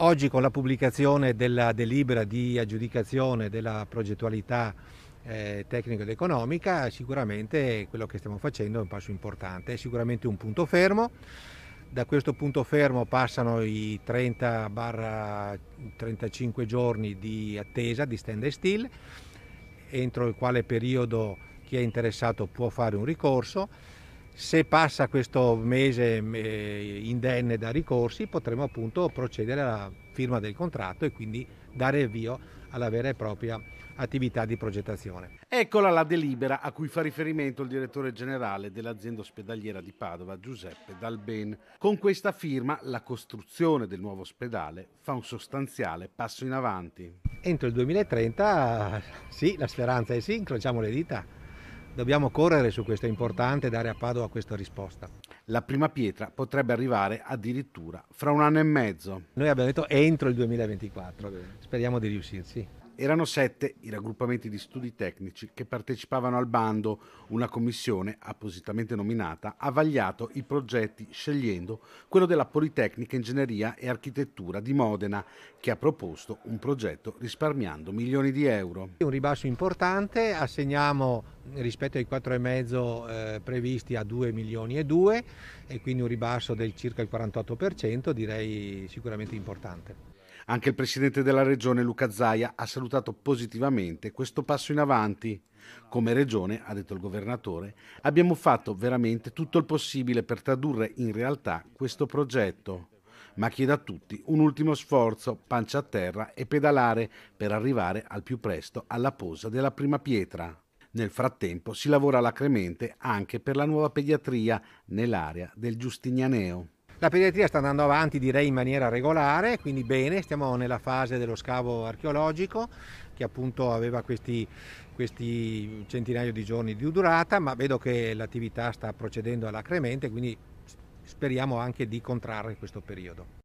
Oggi con la pubblicazione della delibera di aggiudicazione della progettualità eh, tecnico ed economica, sicuramente quello che stiamo facendo è un passo importante, è sicuramente un punto fermo. Da questo punto fermo passano i 30-35 giorni di attesa di stand and still, entro il quale periodo chi è interessato può fare un ricorso se passa questo mese indenne da ricorsi potremo appunto procedere alla firma del contratto e quindi dare avvio alla vera e propria attività di progettazione. Eccola la delibera a cui fa riferimento il direttore generale dell'azienda ospedaliera di Padova, Giuseppe Dalben. Con questa firma la costruzione del nuovo ospedale fa un sostanziale passo in avanti. Entro il 2030, sì, la speranza è sì, incrociamo le dita. Dobbiamo correre su questo, è importante dare a Padova questa risposta. La prima pietra potrebbe arrivare addirittura fra un anno e mezzo. Noi abbiamo detto entro il 2024, speriamo di riuscirci. Erano sette i raggruppamenti di studi tecnici che partecipavano al bando. Una commissione, appositamente nominata, ha vagliato i progetti scegliendo quello della Politecnica Ingegneria e Architettura di Modena, che ha proposto un progetto risparmiando milioni di euro. Un ribasso importante, assegniamo rispetto ai 4,5 eh, previsti a 2 milioni e 2 e quindi un ribasso del circa il 48%, direi sicuramente importante. Anche il presidente della regione, Luca Zaia, ha salutato positivamente questo passo in avanti. Come regione, ha detto il governatore, abbiamo fatto veramente tutto il possibile per tradurre in realtà questo progetto. Ma chiedo a tutti un ultimo sforzo, pancia a terra e pedalare per arrivare al più presto alla posa della prima pietra. Nel frattempo si lavora alacremente anche per la nuova pediatria nell'area del Giustinianeo. La pediatria sta andando avanti direi in maniera regolare, quindi bene, stiamo nella fase dello scavo archeologico che appunto aveva questi, questi centinaio di giorni di durata, ma vedo che l'attività sta procedendo alacremente, quindi speriamo anche di contrarre questo periodo.